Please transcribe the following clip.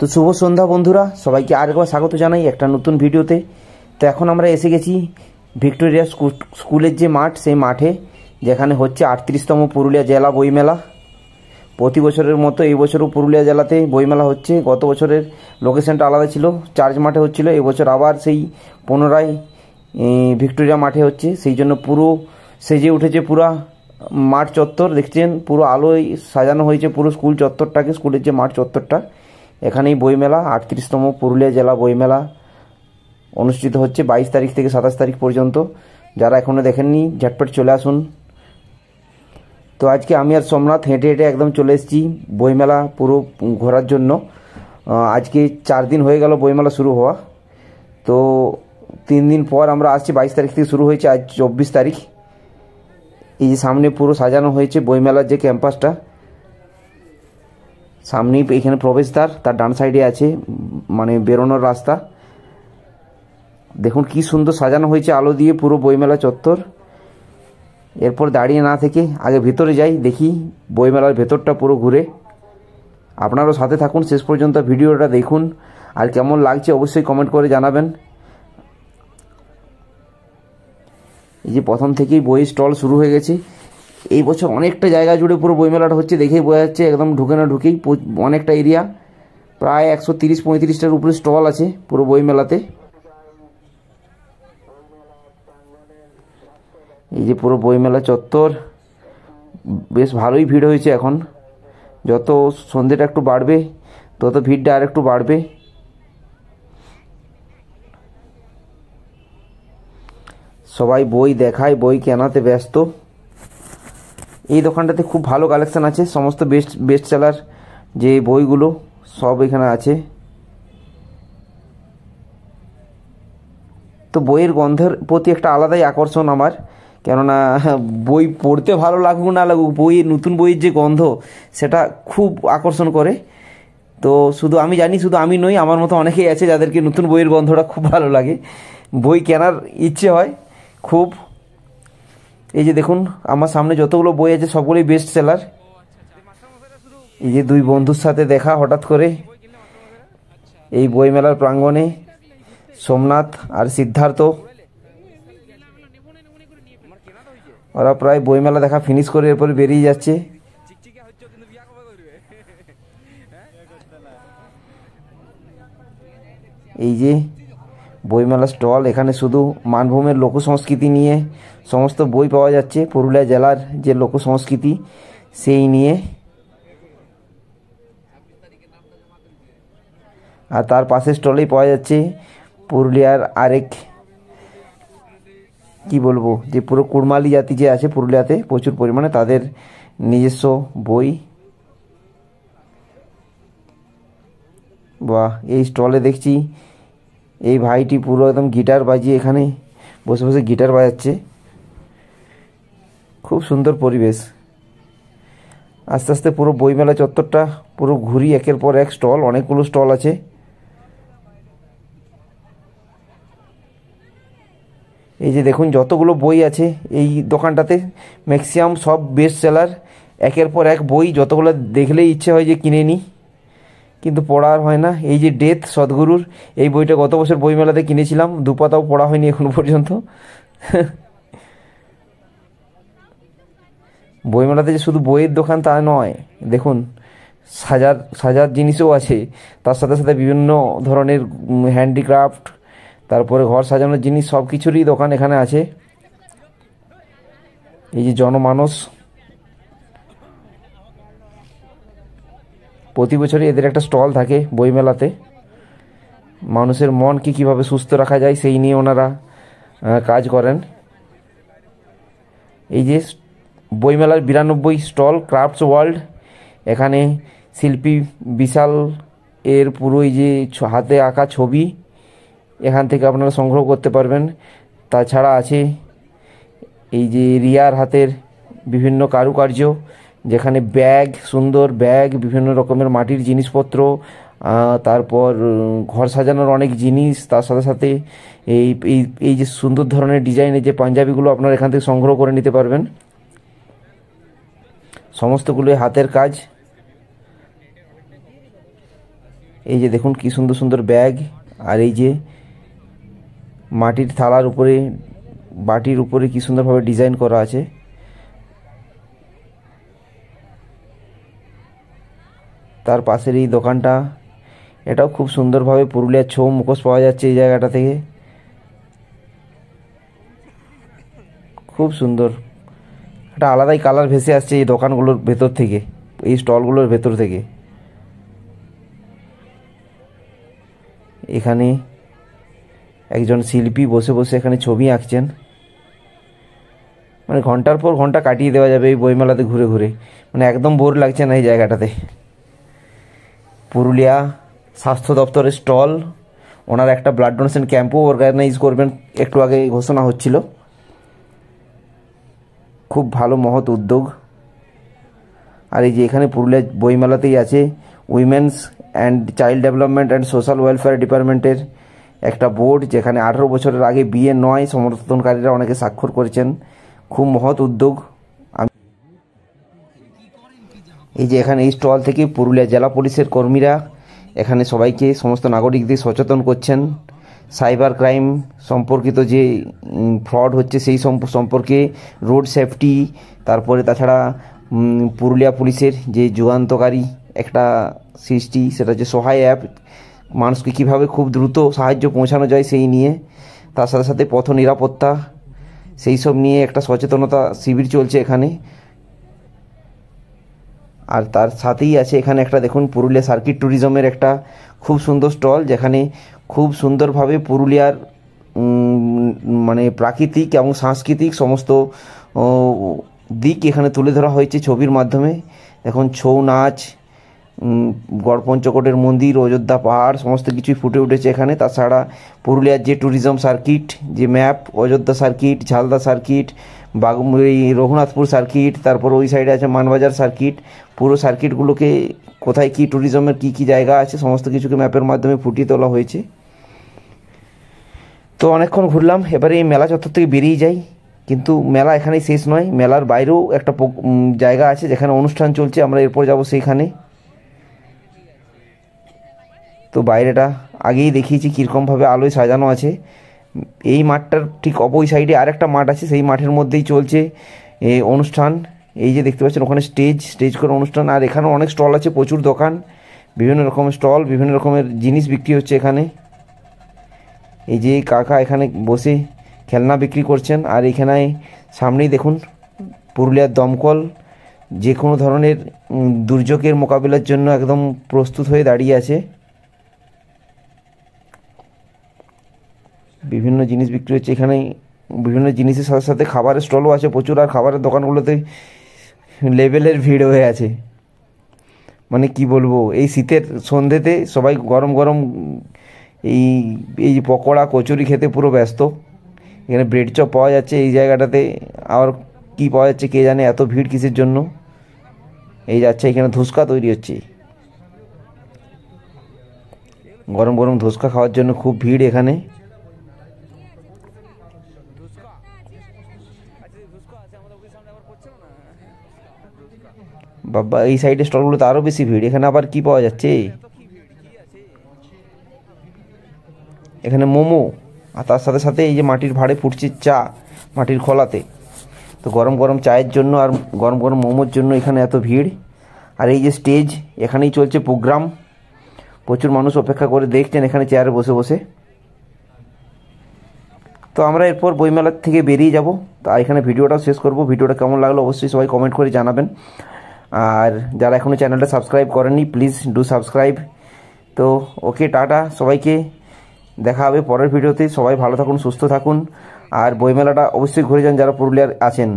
তো শুভ সন্ধ্যা বন্ধুরা সবাইকে আরেকবার স্বাগত জানাই একটা নতুন ভিডিওতে তো এখন আমরা এসে গেছি ভিক্টোরিয়া স্কুলের যে মাঠ সেই মাঠে যেখানে হচ্ছে আটত্রিশতম পুরুলিয়া জেলা বইমেলা প্রতি বছরের মতো এই বছরও পুরুলিয়া জেলাতে বইমেলা হচ্ছে গত বছরের লোকেশনটা আলাদা ছিল চার্চ মাঠে হচ্ছিল এবছর আবার সেই পুনরায় ভিক্টোরিয়া মাঠে হচ্ছে সেই জন্য পুরো সেজে উঠেছে পুরা মাঠ চত্বর দেখছেন পুরো আলোয় সাজানো হয়েছে পুরো স্কুল চত্বরটাকে স্কুলের যে মাঠ চত্বরটা এখানেই বইমেলা আটত্রিশতম পুরুলিয়া জেলা বইমেলা অনুষ্ঠিত হচ্ছে বাইশ তারিখ থেকে সাতাশ তারিখ পর্যন্ত যারা এখনও দেখেননি ঝটপট চলে আসুন তো আজকে আমি আর সোমনাথ হেঁটে হেঁটে একদম চলে এসেছি বইমেলা পুরো ঘোরার জন্য আজকে চার দিন হয়ে গেল বইমেলা শুরু হওয়া তো তিন দিন পর আমরা আসছি বাইশ তারিখ থেকে শুরু হয়েছে আজ চব্বিশ তারিখ এই যে সামনে পুরো সাজানো হয়েছে বইমেলার যে ক্যাম্পাসটা সামনেই এখানে প্রবেশদ্বার তার ডান সাইডে আছে মানে বেরোনোর রাস্তা দেখুন কি সুন্দর সাজানো হয়েছে আলো দিয়ে পুরো বইমেলা চত্বর এরপর দাঁড়িয়ে না থেকে আগে ভেতরে যাই দেখি বইমেলার ভেতরটা পুরো ঘুরে আপনারও সাথে থাকুন শেষ পর্যন্ত ভিডিওটা দেখুন আর কেমন লাগছে অবশ্যই কমেন্ট করে জানাবেন এই যে প্রথম থেকেই বই স্টল শুরু হয়ে গেছে এই বছর অনেকটা জায়গা জুড়ে পুরো বইমেলাটা হচ্ছে দেখেই বোঝা যাচ্ছে একদম ঢুকে না ঢুকেই অনেকটা এরিয়া প্রায় একশো তিরিশ পঁয়ত্রিশটার উপরে স্টল আছে পুরো বইমেলাতে এই যে পুরো বইমেলা চত্বর বেশ ভালোই ভিড় হয়েছে এখন যত সন্ধ্যেটা একটু বাড়বে তত ভিড়টা আর একটু বাড়বে সবাই বই দেখায় বই কেনাতে ব্যস্ত এই দোকানটাতে খুব ভালো কালেকশান আছে সমস্ত বেস্ট বেস্ট সেলার যে বইগুলো সব এখানে আছে তো বইয়ের গন্ধের প্রতি একটা আলাদাই আকর্ষণ আমার কেননা বই পড়তে ভালো লাগুক না লাগুক বইয়ের নতুন বইয়ের যে গন্ধ সেটা খুব আকর্ষণ করে তো শুধু আমি জানি শুধু আমি নই আমার মতো অনেকেই আছে যাদেরকে নতুন বইয়ের গন্ধটা খুব ভালো লাগে বই কেনার ইচ্ছে হয় খুব এই যে দেখুন আমার সামনে যতগুলো বই আছে সবগুলোই বেস্ট সেলার এই যে দুই বন্ধুর সাথে দেখা হঠাৎ করে এই বইমেলার প্রাঙ্গণে সোমনাথ আর সিদ্ধার্থ ওরা প্রায় বইমেলা দেখা ফিনিশ করে এরপরে বেরিয়ে যাচ্ছে এই যে বইমেলা স্টল এখানে শুধু মানভূমের লোকসংস্কৃতি নিয়ে সমস্ত বই পাওয়া যাচ্ছে পুরুলিয়া জেলার যে লোক সংস্কৃতি সেই নিয়ে আর তার পাশের স্টলেই পাওয়া যাচ্ছে পুরুলিয়ার আরেক কি বলবো যে পুরো কুড়মালি জাতি যে আছে পুরুলিয়াতে প্রচুর পরিমাণে তাদের নিজস্ব বই বা এই স্টলে দেখছি এই ভাইটি পুরো একদম গিটার বাজিয়ে এখানে বসে বসে গিটার বাজাচ্ছে খুব সুন্দর পরিবেশ আস্তে আস্তে পুরো বইমেলা চত্বরটা পুরো ঘুরি একের পর এক স্টল অনেকগুলো স্টল আছে এই যে দেখুন যতগুলো বই আছে এই দোকানটাতে ম্যাক্সিমাম সব বেস্ট সেলার একের পর এক বই যতগুলো দেখলেই ইচ্ছে হয় যে কিনে নিই কিন্তু পড়া আর হয় না এই যে ডেথ সদ্গুরুর এই বইটা গত বছর বইমেলাতে কিনেছিলাম দুপাতাও পড়া হয়নি এখনো পর্যন্ত বইমেলাতে যে শুধু বইয়ের দোকান তা নয় দেখুন সাজার সাজার জিনিসও আছে তার সাথে সাথে বিভিন্ন ধরনের হ্যান্ডিক্রাফট তারপরে ঘর সাজানোর জিনিস সব কিছুরই দোকান এখানে আছে এই যে জনমানস প্রতি বছরই এদের একটা স্টল থাকে বইমেলাতে মানুষের মন কি কীভাবে সুস্থ রাখা যায় সেই নিয়ে ওনারা কাজ করেন এই যে বইমেলার বিরানব্বই স্টল ক্রাফটস ওয়ার্ল্ড এখানে শিল্পী বিশাল এর পুরোই যে হাতে আঁকা ছবি এখান থেকে আপনারা সংগ্রহ করতে পারবেন তাছাড়া আছে এই যে রিয়ার হাতের বিভিন্ন কারুকার্য যেখানে ব্যাগ সুন্দর ব্যাগ বিভিন্ন রকমের মাটির জিনিসপত্র তারপর ঘর সাজানোর অনেক জিনিস তার সাথে সাথে এই এই যে সুন্দর ধরনের ডিজাইনের যে পাঞ্জাবিগুলো আপনারা এখান থেকে সংগ্রহ করে নিতে পারবেন সমস্তগুলোই হাতের কাজ এই যে দেখুন কি সুন্দর সুন্দর ব্যাগ আর এই যে মাটির থালার উপরে বাটির উপরে কি সুন্দরভাবে ডিজাইন করা আছে তার পাশের এই দোকানটা এটাও খুব সুন্দরভাবে পুরুলিয়ার ছৌ মুখোশ পাওয়া যাচ্ছে এই জায়গাটা থেকে খুব সুন্দর একটা আলাদাই কালার ভেসে আসছে এই দোকানগুলোর ভেতর থেকে এই স্টলগুলোর ভেতর থেকে এখানে একজন শিল্পী বসে বসে এখানে ছবি আঁকছেন মানে ঘন্টার পর ঘন্টা কাটিয়ে দেওয়া যাবে এই বইমেলাতে ঘুরে ঘুরে মানে একদম বোর লাগছে না এই জায়গাটাতে পুরুলিয়া স্বাস্থ্য দপ্তরের স্টল ওনারা একটা ব্লাড ডোনেশন ক্যাম্পও অর্গানাইজ করবেন একটু আগে ঘোষণা হচ্ছিলো খুব ভালো মহৎ উদ্যোগ আর এই যে এখানে পুরুলিয়া বইমেলাতেই আছে women's and child development and social welfare ডিপার্টমেন্টের একটা বোর্ড যেখানে আঠেরো বছরের আগে বিয়ে নয় সমর্থনকারীরা অনেকে স্বাক্ষর করেছেন খুব মহৎ উদ্যোগ এই যে এখানে এই স্টল থেকে পুরুলিয়া জেলা পুলিশের কর্মীরা এখানে সবাইকে সমস্ত নাগরিকদের সচেতন করছেন সাইবার ক্রাইম সম্পর্কিত যে ফ্রড হচ্ছে সেই সম্পর্কে রোড সেফটি তারপরে তাছাড়া পুরুলিয়া পুলিশের যে যুগান্তকারী একটা সৃষ্টি সেটা যে সহায় অ্যাপ মানুষকে কীভাবে খুব দ্রুত সাহায্য পৌঁছানো যায় সেই নিয়ে তার সাথে সাথে পথ নিরাপত্তা সেই সব নিয়ে একটা সচেতনতা শিবির চলছে এখানে আর তার সাথেই আছে এখানে একটা দেখুন পুরুলিয়া সার্কিট ট্যুরিজমের একটা খুব সুন্দর স্টল যেখানে খুব সুন্দরভাবে পুরুলিয়ার মানে প্রাকৃতিক এবং সাংস্কৃতিক সমস্ত দিক এখানে তুলে ধরা হয়েছে ছবির মাধ্যমে এখন ছৌ নাচ গড়পঞ্চকোটের মন্দির অযোধ্যা পাহাড় সমস্ত কিছুই ফুটে উঠেছে এখানে তাছাড়া পুরুলিয়ার যে ট্যুরিজম সার্কিট যে map Ayodhya circuit Jhalda circuit এই রঘুনাথপুর সার্কিট তারপর ওই সাইডে আছে মানবাজার সার্কিট পুরো সার্কিটগুলোকে কোথায় কী ট্যুরিজমের কী কী জায়গা আছে সমস্ত কিছুকে ম্যাপের মাধ্যমে ফুটিয়ে তোলা হয়েছে তো অনেকক্ষণ ঘুরলাম এবারে এই মেলা চত্বর থেকে বেরিয়ে যাই কিন্তু মেলা এখানেই শেষ নয় মেলার বাইরেও একটা জায়গা আছে যেখানে অনুষ্ঠান চলছে আমরা এরপর যাব সেইখানে তো বাইরেটা আগেই দেখিয়েছি কীরকমভাবে আলোয় সাজানো আছে এই মাঠটার ঠিক অপোই সাইডে আরেকটা মাঠ আছে সেই মাঠের মধ্যেই চলছে অনুষ্ঠান এই যে দেখতে পাচ্ছেন ওখানে স্টেজ স্টেজ করে অনুষ্ঠান আর এখানেও অনেক স্টল আছে প্রচুর দোকান বিভিন্ন রকমের স্টল বিভিন্ন রকমের জিনিস বিক্রি হচ্ছে এখানে এই যে কাকা এখানে বসে খেলনা বিক্রি করছেন আর এখানে সামনেই দেখুন পুরুলিয়ার দমকল যে কোনো ধরনের দুর্যোগের মোকাবিলার জন্য একদম প্রস্তুত হয়ে দাঁড়িয়ে আছে বিভিন্ন জিনিস বিক্রি হচ্ছে এখানে বিভিন্ন জিনিসের সাথে সাথে খাবারের স্টলও আছে প্রচুর আর খাবারের দোকানগুলোতে লেভেলের ভিড় হয়ে আছে মানে কি বলবো এই শীতের সন্ধেতে সবাই গরম গরম এই এই পকোড়া কচুরি খেতে পুরো ব্যস্ত এখানে ব্রেড চপ পাওয়া যাচ্ছে এই জায়গাটাতে আর কি পাওয়া যাচ্ছে কে জানে এত ভিড় কিসের জন্য এই যাচ্ছে এখানে ধুসকা তৈরি হচ্ছে গরম গরম ধুসকা খাওয়ার জন্য খুব ভিড় এখানে বাবা এই সাইডে স্টলগুলোতে আরও বেশি ভিড় এখানে আবার কি পাওয়া যাচ্ছে এখানে মোমো আর তার সাথে সাথে এই যে মাটির ভাড়ে ফুটছে চা মাটির খোলাতে তো গরম গরম চায়ের জন্য আর গরম গরম মোমোর জন্য এখানে এত ভিড় আর এই যে স্টেজ এখানেই চলছে প্রোগ্রাম প্রচুর মানুষ অপেক্ষা করে দেখছেন এখানে চেয়ারে বসে বসে তো আমরা এরপর বইমেলার থেকে বেরিয়ে যাব তা এখানে ভিডিওটাও শেষ করব ভিডিওটা কেমন লাগলো অবশ্যই সবাই কমেন্ট করে জানাবেন আর যারা এখনও চ্যানেলটা সাবস্ক্রাইব করেনি প্লিজ ডু সাবস্ক্রাইব তো ওকে টাটা সবাইকে দেখা হবে পরের ভিডিওতে সবাই ভালো থাকুন সুস্থ থাকুন আর বইমেলাটা অবশ্যই ঘুরে যান যারা পুরুলিয়ার আছেন